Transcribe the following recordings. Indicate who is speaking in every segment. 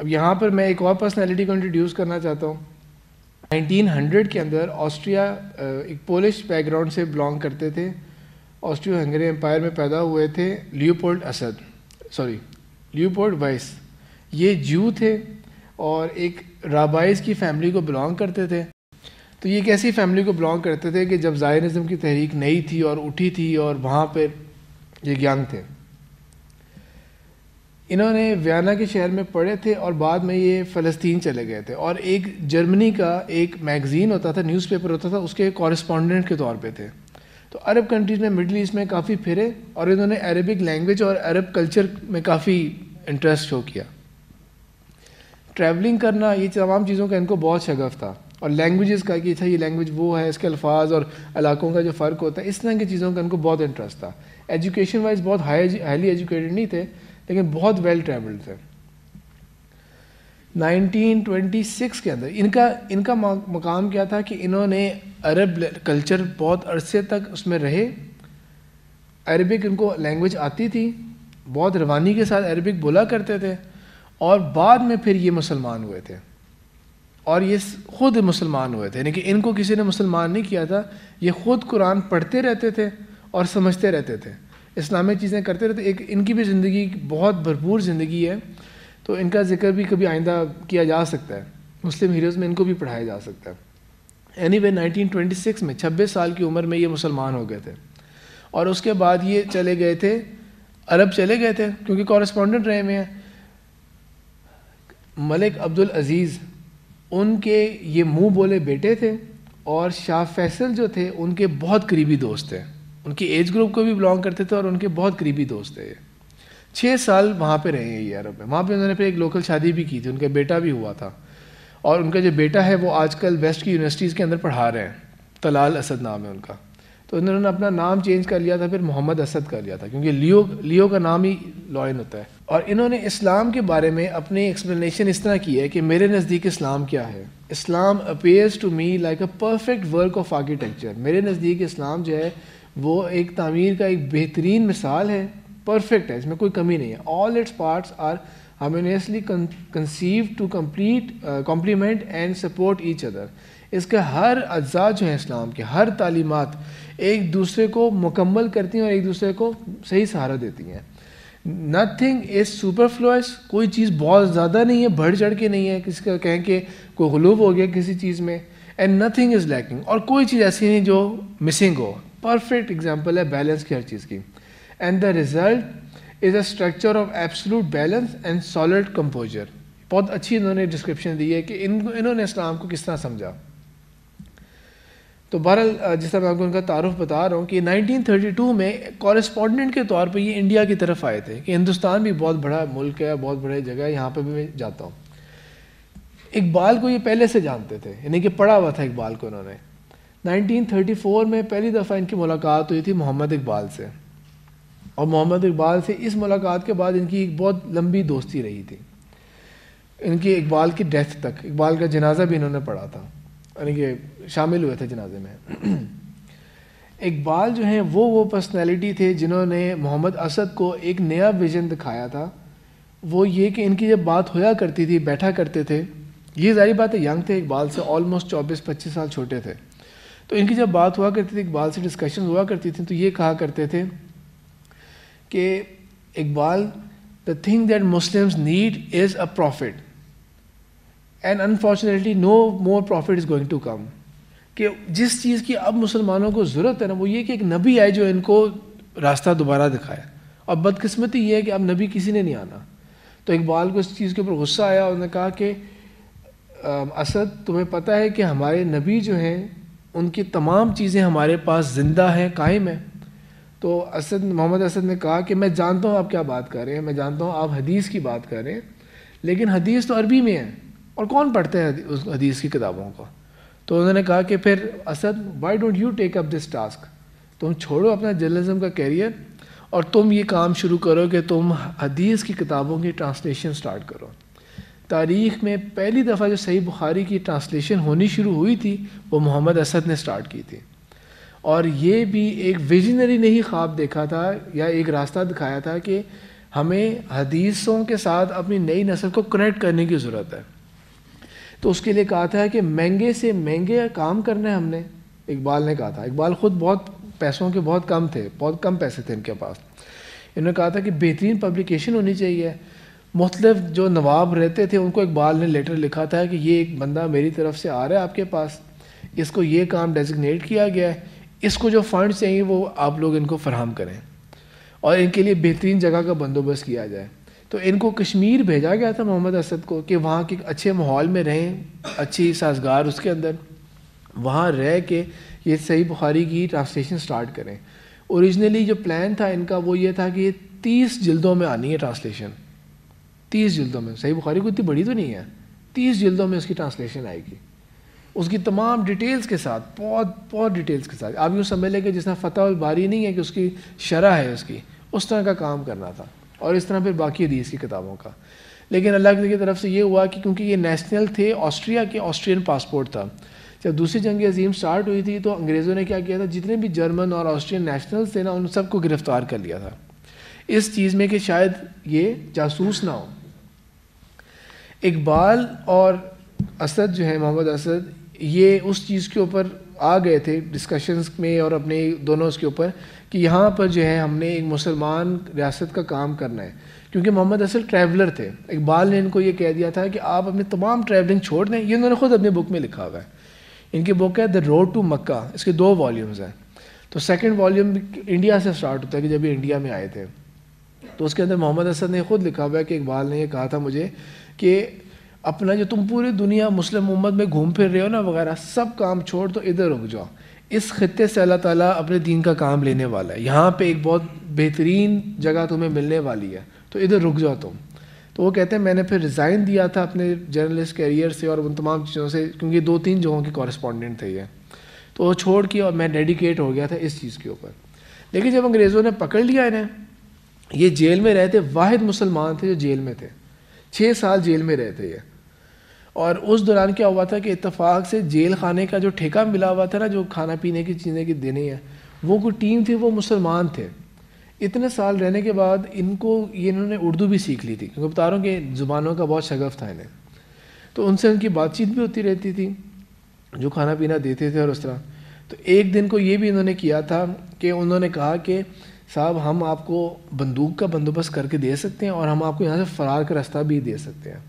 Speaker 1: अब यहाँ पर मैं एक और पर्सनैलिटी को इंट्रोड्यूस करना चाहता हूँ 1900 के अंदर ऑस्ट्रिया एक पोलिश बैकग्राउंड से बिलोंग करते थे ऑस्ट्रियो हंगरी एम्पायर में पैदा हुए थे Leopold Asad sorry Leopold Weiss ये जू थे और एक राबाइस की फैमिली को बिलोंग करते थे तो ये कैसी फैमिली को बिलोंग करते थे कि जब जायनिज़म की तहरीक नई थी और उठी थी और वहाँ पर ये यंग थे इन्होंने वियाना के शहर में पढ़े थे और बाद में ये फ़लस्तीन चले गए थे और एक जर्मनी का एक मैगज़ीन होता था न्यूज़पेपर होता था उसके कॉरस्पॉन्डेंट के तौर पे थे तो अरब कंट्रीज में मिडल ईस्ट में काफ़ी फिरे और इन्होंने अरबिक लैंग्वेज और अरब कल्चर में काफ़ी इंटरेस्ट शो किया ट्रैवलिंग करना ये तमाम चीज़ों का इनको बहुत शगफ था और लैंग्वेजेस का कि था अच्छा, ये लैंग्वेज वो है इसके अल्फाज और इलाकों का जो फ़र्क होता है इस तरह की चीज़ों का इनको बहुत इंटरेस्ट था एजुकेशन वाइज बहुत हाई हाईली एजुकेटेड नहीं थे लेकिन बहुत वेल ट्रेवल्ड थे 1926 के अंदर इनका इनका मकाम क्या था कि इन्होंने अरब कल्चर बहुत अरसे तक उसमें रहे अरबिक इनको लैंग्वेज आती थी बहुत रवानी के साथ अरबिक बोला करते थे और बाद में फिर ये मुसलमान हुए थे और ये खुद मुसलमान हुए थे यानी कि इनको किसी ने मुसलमान नहीं किया था ये खुद कुरान पढ़ते रहते थे और समझते रहते थे इस्लामिक चीज़ें करते रहते तो एक इनकी भी ज़िंदगी बहुत भरपूर ज़िंदगी है तो इनका जिक्र भी कभी आइंदा किया जा सकता है मुस्लिम हीरोज़ में इनको भी पढ़ाया जा सकता है एनी वे नाइनटीन में छब्बीस साल की उम्र में ये मुसलमान हो गए थे और उसके बाद ये चले गए थे अरब चले गए थे क्योंकि कॉरेस्पॉन्डेंट रहे हुए हैं मलिक अब्दुल अज़ीज़ उनके ये मुंह बोले बेटे थे और शाह फैसल जो थे उनके बहुत करीबी दोस्त थे उनकी एज ग्रुप को भी बिलोंग करते थे और उनके बहुत करीबी दोस्त थे छः साल वहाँ पे रहे हैं ये अरब में वहाँ पे उन्होंने फिर एक लोकल शादी भी की थी उनका बेटा भी हुआ था और उनका जो बेटा है वो आजकल वेस्ट की यूनिवर्सिटीज़ के अंदर पढ़ा रहे हैं तलाल असद नाम है उनका तो उन्होंने अपना नाम चेंज कर लिया था फिर मोहम्मद असद कर लिया था क्योंकि लियो लियो का नाम ही लॉयन होता है और इन्होंने इस्लाम के बारे में अपनी एक्सप्लेनेशन इस तरह की है कि मेरे नज़दीक इस्लाम क्या है Islam appears to me like a perfect work of architecture मेरे नज़दीक इस्लाम जो है वो एक तमीर का एक बेहतरीन मिसाल है परफेक्ट है इसमें कोई कमी नहीं है all its parts are harmoniously conceive to complete complement and support each other इसके हर अज्जा जो हैं इस्लाम के हर तालीमत एक दूसरे को मुकम्मल करती हैं और एक दूसरे को सही सहारा देती हैं नथिंग इज़ सुपरफ्लूस कोई चीज़ बहुत ज़्यादा नहीं है बढ़ चढ़ के नहीं है किसी का कहें कि कोई गलूब हो गया किसी चीज़ में एंड नथिंग इज़ लैकिंग और कोई चीज़ ऐसी नहीं जो मिसिंग हो परफेक्ट एग्जाम्पल है बैलेंस की हर चीज़ की and the result is a structure of absolute balance and solid composure बहुत अच्छी इन्होंने डिस्क्रिप्शन दी है कि इन इन्होंने इस्लाम को किस तरह समझा तो बहरहाल जिस तरह मैं आपको उनका तारुफ बता रहा हूँ कि 1932 में कॉरेस्पॉन्डेंट के तौर पर ये इंडिया की तरफ आए थे कि हिंदुस्तान भी बहुत बड़ा मुल्क है बहुत बड़ी जगह है यहाँ पर भी मैं जाता हूँ इकबाल को ये पहले से जानते थे यानी कि पढ़ा हुआ था इकबाल को उन्होंने 1934 में पहली दफ़ा इनकी मुलाकात हुई थी मोहम्मद इकबाल से और मोहम्मद इकबाल से इस मुलाकात के बाद इनकी एक बहुत लंबी दोस्ती रही थी इनकी इकबाल की डेथ तक इकबाल का जनाजा भी इन्होंने पढ़ा था यानी कि शामिल हुए थे जनाजे में इकबाल जो हैं वो वो पर्सनैलिटी थे जिन्होंने मोहम्मद असद को एक नया विजन दिखाया था वो ये कि इनकी जब बात होया करती थी बैठा करते थे ये जारी बात है यंग थे इकबाल से ऑलमोस्ट चौबीस पच्चीस साल छोटे थे तो इनकी जब बात हुआ करती थी इकबाल से डिस्कशन हुआ करती थी तो ये कहा करते थे कि Iqbal the thing that Muslims need is a prophet and unfortunately no more prophet is going to come कि जिस चीज़ की अब मुसलमानों को ज़रूरत है ना वो ये कि एक नबी आए जो इनको रास्ता दोबारा दिखाए और बदकस्मती ये है कि अब नबी किसी ने नहीं आना तो इकबाल को इस चीज़ के ऊपर गुस्सा आया उन्होंने कहा कि असद तुम्हें पता है कि हमारे नबी जो हैं उनकी तमाम चीज़ें हमारे पास ज़िंदा हैं कायम है तो असद मोहम्मद असद ने कहा कि मैं जानता हूँ आप क्या बात कर रहे हैं मैं जानता हूँ आप हदीस की बात कर रहे हैं लेकिन हदीस तो अरबी में है और कौन पढ़ते हैं उस हदीस की किताबों को तो उन्होंने कहा कि फिर Asad why don't you take up this task तुम छोड़ो अपना जर्नलिज्म का कैरियर और तुम ये काम शुरू करो कि तुम हदीस की किताबों की ट्रांसलेशन स्टार्ट करो तारीख़ में पहली दफ़ा जो सही बुखारी की ट्रांसलेशन होनी शुरू हुई थी वो मोहम्मद असद ने स्टार्ट की थी और ये भी एक विजनरी ने ही ख्वाब देखा था या एक रास्ता दिखाया था कि हमें हदीसों के साथ अपनी नई नस्ल को कनेक्ट करने की ज़रूरत है तो उसके लिए कहा था कि महंगे से महंगे काम करना है हमने इकबाल ने कहा था इकबाल ख़ुद बहुत पैसों के बहुत कम थे बहुत कम पैसे थे इनके पास इन्होंने कहा था कि बेहतरीन पब्लिकेशन होनी चाहिए मुख्तलिफ जो नवाब रहते थे उनको इकबाल ने लेटर लिखा था कि ये एक बंदा मेरी तरफ से आ रहा है आपके पास इसको ये काम डेजिग्नेट किया गया है इसको जो फ़ंड चाहिए वो आप लोग इनको फराहम करें और इनके लिए बेहतरीन जगह का बंदोबस्त किया जाए तो इनको कश्मीर भेजा गया था मोहम्मद असद को कि वहाँ के अच्छे माहौल में रहें अच्छी साजगार उसके अंदर वहाँ रह के ये सही बुखारी की ट्रांसलेशन स्टार्ट करें औरिजनली जो प्लान था इनका वो ये था कि ये तीस जल्दों में आनी है ट्रांसलेशन तीस जल्दों में सही बुखारी को इतनी बड़ी तो नहीं है तीस जिल्दों में उसकी ट्रांसलेशन आएगी उसकी तमाम डिटेल्स के साथ बहुत बहुत डिटेल्स के साथ आप यूँ समझ लें कि जिस तरह बारी नहीं है कि उसकी शरह है उसकी उस तरह का काम करना था और इस तरह फिर बाकी हदीस की किताबों का लेकिन अल्लाह की तरफ से ये हुआ कि क्योंकि ये नेशनल थे ऑस्ट्रिया के ऑस्ट्रियन पासपोर्ट था जब दूसरी जंग अजीम स्टार्ट हुई थी तो अंग्रेज़ों ने क्या किया था जितने भी जर्मन और ऑस्ट्रियन नेशनल्स थे ना उन सबको गिरफ़्तार कर लिया था इस चीज़ में कि शायद ये जासूस ना हो इकबाल और असद जो है मोहम्मद असद ये उस चीज़ के ऊपर आ गए थे डिस्कशंस में और अपने दोनों उसके ऊपर कि यहाँ पर जो है हमने एक मुसलमान रियासत का काम करना है क्योंकि मोहम्मद असल ट्रैवलर थे इकबाल ने इनको ये कह दिया था कि आप अपने तमाम ट्रैवलिंग छोड़ दें ये इन्होंने खुद अपने बुक में लिखा हुआ है इनकी बुक है द रोड टू मक्का इसके दो वॉल्यूम्स हैं तो सेकेंड वॉल्यूम इंडिया से स्टार्ट होता है कि जब ये इंडिया में आए थे तो उसके अंदर मोहम्मद असद ने खुद लिखा हुआ है कि इकबाल ने ये कहा था मुझे कि अपना जो तुम पूरी दुनिया मुस्लिम उम्मत में घूम फिर रहे हो ना वगैरह सब काम छोड़ तो इधर रुक जाओ इस खत्े से अल्लाह ताला अपने दीन का काम लेने वाला है यहाँ पे एक बहुत बेहतरीन जगह तुम्हें मिलने वाली है तो इधर रुक जाओ तुम तो वो कहते हैं मैंने फिर रिज़ाइन दिया था अपने जर्नलिस्ट कैरियर से और उन तमाम चीज़ों से क्योंकि दो तीन जगहों के कॉरस्पॉन्डेंट थे ये तो वो छोड़ के और मैं डेडिकेट हो गया था इस चीज़ के ऊपर लेकिन जब अंग्रेज़ों ने पकड़ लिया इन्हें ये जेल में रहते वाहिद मुसलमान थे जो जेल में थे छः साल जेल में रहते ये और उस दौरान क्या हुआ था कि इतफाक़ से जेल खाने का जो ठेका मिला हुआ था ना जो खाना पीने की चीज़ें की देने हैं वो कोई टीम थी वो मुसलमान थे इतने साल रहने के बाद इनको ये इन्होंने उर्दू भी सीख ली थी क्योंकि बता रहा हूँ कि ज़ुबानों का बहुत शगफ था इन्हें तो उनसे उनकी बातचीत भी होती रहती थी जो खाना पीना देते थे और उस तरह तो एक दिन को ये भी इन्होंने किया था कि उन्होंने कहा कि साहब हम आपको बंदूक का बंदोबस्त करके दे सकते हैं और हम आपको यहाँ से फ़रार का रास्ता भी दे सकते हैं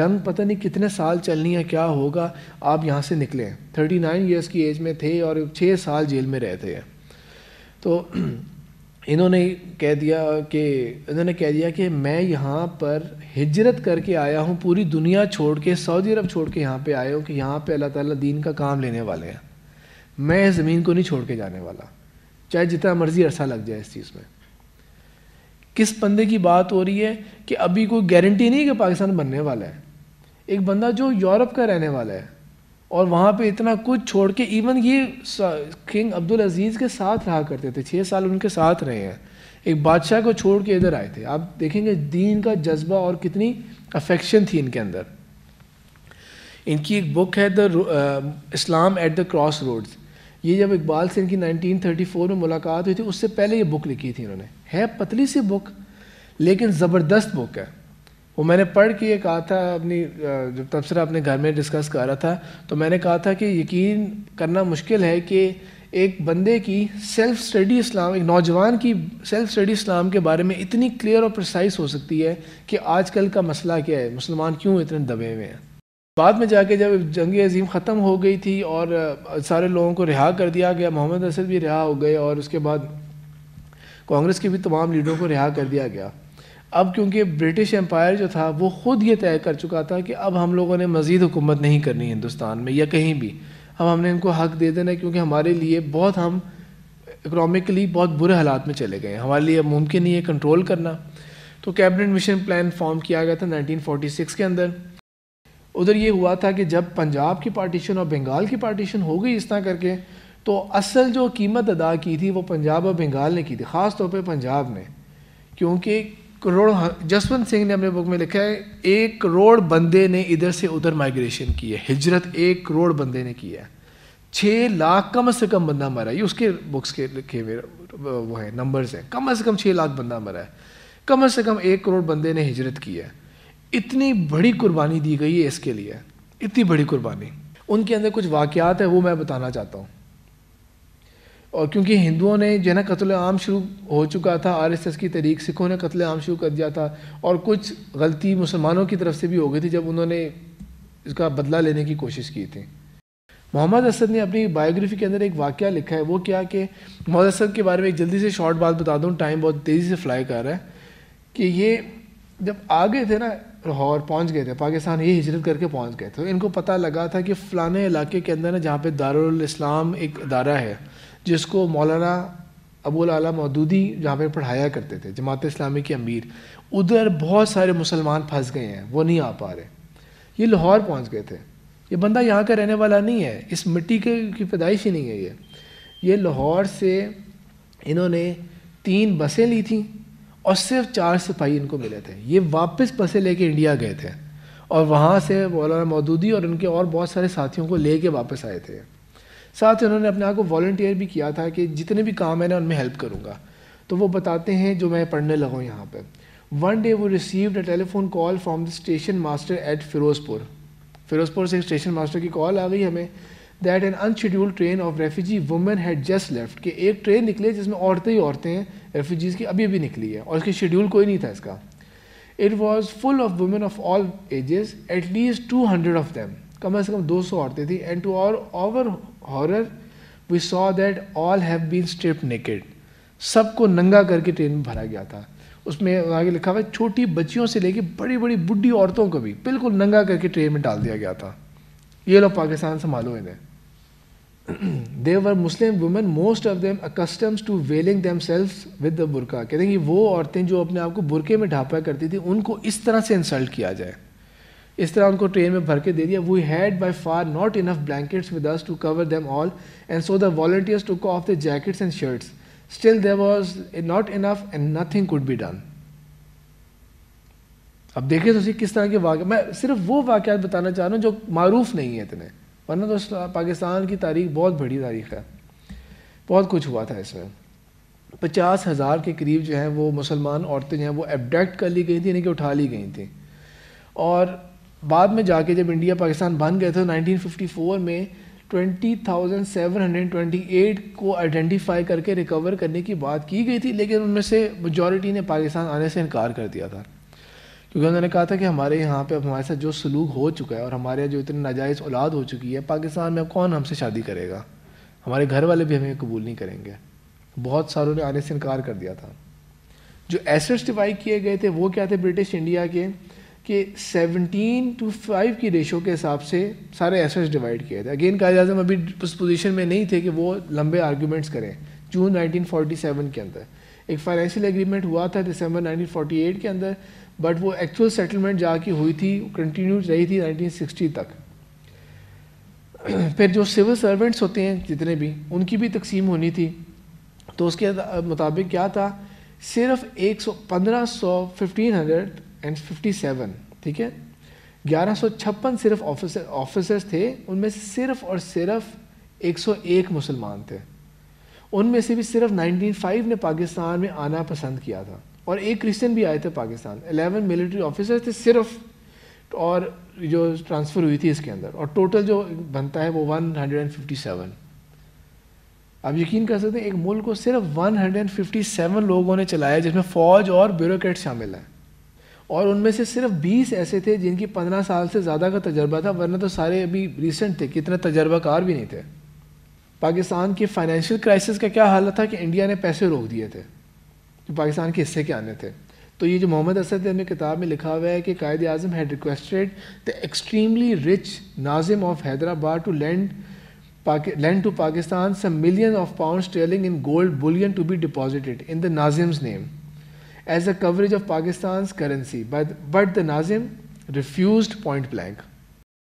Speaker 1: जंग पता नहीं कितने साल चलनी है क्या होगा आप यहाँ से निकले थर्टी नाइन ईयर्स की एज में थे और छः साल जेल में रहते हैं तो इन्होंने कह दिया कि इन्होंने कह दिया कि मैं यहाँ पर हिजरत करके आया हूँ पूरी दुनिया छोड़ के सऊदी अरब छोड़ के यहाँ पे आया हूँ कि यहाँ पे अल्लाह ताला दीन का काम लेने वाले हैं मैं ज़मीन को नहीं छोड़ के जाने वाला चाहे जितना मर्जी अरसा लग जाए इस चीज़ में किस बंदे की बात हो रही है कि अभी कोई गारंटी नहीं कि पाकिस्तान बनने वाला है एक बंदा जो यूरोप का रहने वाला है और वहाँ पे इतना कुछ छोड़ के इवन ये किंग अब्दुल अजीज़ के साथ रहा करते थे छः साल उनके साथ रहे हैं एक बादशाह को छोड़ के इधर आए थे आप देखेंगे दीन का जज्बा और कितनी अफेक्शन थी इनके अंदर इनकी एक बुक है the Islam at the crossroads ये जब इकबाल से इनकी 1934 में मुलाकात हुई थी उससे पहले ये बुक लिखी थी इन्होंने है पतली सी बुक लेकिन ज़बरदस्त बुक है वो मैंने पढ़ के ये कहा था अपनी जब तबसरा अपने घर में डिस्कस कर रहा था तो मैंने कहा था कि यकीन करना मुश्किल है कि एक बंदे की सेल्फ स्टडी इस्लाम एक नौजवान की सेल्फ स्टडी इस्लाम के बारे में इतनी क्लियर और प्रिसाइज हो सकती है कि आजकल का मसला क्या है मुसलमान क्यों इतने दबे हुए हैं बाद में जाके जब जंग अजीम ख़त्म हो गई थी और सारे लोगों को रिहा कर दिया गया मोहम्मद असद भी रिहा हो गए और उसके बाद कांग्रेस के भी तमाम लीडरों को रिहा कर दिया गया अब क्योंकि ब्रिटिश एम्पायर जो था वो ख़ुद ये तय कर चुका था कि अब हम लोगों ने मज़ीद हुकूमत नहीं करनी हिंदुस्तान में या कहीं भी अब हमने इनको हक दे देना क्योंकि हमारे लिए बहुत हम इकनॉमिकली बहुत बुरे हालात में चले गए हमारे लिए मुमकिन नहीं है कंट्रोल करना तो कैबिनेट मिशन प्लान फॉर्म किया गया था 1946 के अंदर उधर ये हुआ था कि जब पंजाब की पार्टीशन और बंगाल की पार्टीशन हो गई इस तरह करके तो असल जो कीमत अदा की थी वो पंजाब और बंगाल ने की थी ख़ास तौर पर पंजाब ने क्योंकि करोड़ जसवंत सिंह ने अपने बुक में लिखा है एक करोड़ बंदे ने इधर से उधर माइग्रेशन की है हिजरत एक करोड़ बंदे ने की है छः लाख कम से कम बंदा मरा ये उसके बुक्स के लिखे हुए वो है नंबर्स हैं कम से कम छः लाख बंदा मरा है कम से कम एक करोड़ बंदे ने हिजरत की है इतनी बड़ी कुर्बानी दी गई है इसके लिए इतनी बड़ी कुर्बानी उनके अंदर कुछ वाक़ात है वो मैं बताना चाहता हूँ और क्योंकि हिंदुओं ने जो है ना कत्ल आम शुरू हो चुका था एस की तरीक सिखों ने कत्ल आम शुरू कर दिया था और कुछ गलती मुसलमानों की तरफ से भी हो गई थी जब उन्होंने इसका बदला लेने की कोशिश की थी मोहम्मद असद ने अपनी बायोग्राफी के अंदर एक वाक्य लिखा है वो क्या कि मोहम्मद असद के बारे में एक जल्दी से शॉर्ट बात बता दूँ टाइम बहुत तेज़ी से फ्लाई कर रहा है कि ये जब आ गए थे ना लाहौर पहुंच गए थे पाकिस्तान ये हिजरत करके पहुंच गए थे इनको पता लगा था कि फ़लाने इलाके के अंदर ना जहाँ पे दारुल इस्लाम एक अदारा है जिसको मौलाना अबू आला मदूदी जहाँ पे पढ़ाया करते थे जमात इस्लामी के अमीर उधर बहुत सारे मुसलमान फंस गए हैं वो नहीं आ पा रहे ये लाहौर पहुँच गए थे ये बंदा यहाँ का रहने वाला नहीं है इस मिट्टी के की पैदाइश ही नहीं है ये ये लाहौर से इन्होंने तीन बसें ली थी और सिर्फ चार सिपाही इनको मिले थे ये वापस बसें लेके इंडिया गए थे और वहाँ से मौलाना मौदूदी और उनके और बहुत सारे साथियों को लेके वापस आए थे साथ ही उन्होंने अपने आप को वॉल्टियर भी किया था कि जितने भी काम है ना उनमें हेल्प करूँगा तो वो बताते हैं जो मैं पढ़ने लगा हूँ यहाँ पर वन डे वो received a telephone call from the station master at Firozpur Firozpur से स्टेशन मास्टर की कॉल आ गई हमें that an unscheduled train of refugee women had just left कि एक ट्रेन निकली जिसमें औरतें ही औरतें हैं रेफ्यूजीज़ की अभी अभी निकली है और उसके शेड्यूल कोई नहीं था इसका it was full of women of all ages at least two hundred of them कम अज़ कम दो सौ औरतें थी and to our over horror we saw that all have been strip naked सबको नंगा करके ट्रेन में भरा गया था उसमें आगे लिखा हुआ है छोटी बच्चियों से लेके बड़ी बड़ी बुढ़ी औरतों को भी बिल्कुल नंगा करके ट्रेन में डाल दिया गया था ये लोग पाकिस्तान संभालो इन्हें there were Muslim women most of them accustoms to veiling themselves with the burqa कहते हैं कि वो औरतें जो अपने आप को बुरके में ढापा करती थी उनको इस तरह से इंसल्ट किया जाए इस तरह उनको ट्रेन में भर के दे दिया we had by far not enough blankets with us to cover them all and so the volunteers took off the jackets and shirts still there was not enough and nothing could be done अब देखिए तो किस तरह के वाक़ मैं सिर्फ वो वाक़ बताना चाह रहा हूँ जो मरूफ नहीं है इतने वरना तो पाकिस्तान की तारीख बहुत बड़ी तारीख है बहुत कुछ हुआ था इसमें पचास हज़ार के करीब जो है वो मुसलमान औरतें जो हैं वो एबडेक्ट कर ली गई थी यानी कि उठा ली गई थी और बाद में जाके जब इंडिया पाकिस्तान बन गए थे 1954 में 20,728 को आइडेंटिफाई करके रिकवर करने की बात की गई थी लेकिन उनमें से मजॉरिटी ने पाकिस्तान आने से इनकार कर दिया था क्योंकि उन्होंने कहा था कि हमारे यहाँ पे हमारे साथ जो सलूक हो चुका है और हमारे यहाँ जो इतनी नाजायज़ औलाद हो चुकी है पाकिस्तान में कौन हमसे शादी करेगा हमारे घर वाले भी हमें कबूल नहीं करेंगे बहुत सारों ने आने से इनकार कर दिया था जो एसेट्स डिवाइड किए गए थे वो क्या थे ब्रिटिश इंडिया के कि 17 टू 5 की रेशो के हिसाब से सारे एसेट्स डिवाइड किए थे अगेन कायद अजम अभी उस पोजीशन में नहीं थे कि वो लंबे आर्ग्यूमेंट्स करें जून 1947 के अंदर एक फाइनेंशियल एग्रीमेंट हुआ था दिसंबर 1948 के अंदर बट वो एक्चुअल सेटलमेंट जाके हुई थी कंटिन्यू रही थी 1960 तक फिर जो सिविल सर्वेंट्स होते हैं जितने भी उनकी भी तकसीम होनी थी तो उसके मुताबिक क्या था सिर्फ एक सौ पंद्रह सौ fifteen hundred and fifty seven ठीक है ग्यारह सौ छप्पन सिर्फ ऑफिसर ऑफिसर्स थे उनमें सिर्फ और सिर्फ एक सौ एक मुसलमान थे उनमें से भी सिर्फ 195 ने पाकिस्तान में आना पसंद किया था और एक क्रिश्चियन भी आए थे पाकिस्तान 11 मिलिट्री ऑफिसर थे सिर्फ और जो ट्रांसफ़र हुई थी इसके अंदर और टोटल जो बनता है वो 157 आप यकीन कर सकते हैं एक मुल्क को सिर्फ 157 लोगों ने चलाया जिसमें फ़ौज और ब्यूरोट शामिल हैं और उनमें से सिर्फ 20 ऐसे थे जिनकी 15 साल से ज़्यादा का तजर्बा था वरना तो सारे अभी रिसेंट थे कितने तजर्बाकार भी नहीं थे पाकिस्तान की फाइनेंशियल क्राइसिस का क्या हाल था कि इंडिया ने पैसे रोक दिए थे जो पाकिस्तान के हिस्से के आने थे तो ये जो मोहम्मद असद ने किताब में लिखा हुआ है कि Quaid Azam had requested the extremely rich Nizam of Hyderabad to lend lend to Pakistan some million of pound sterling in gold bullion to be deposited in the Nizam's name as a coverage of Pakistan currency but the Nizam refuse point blank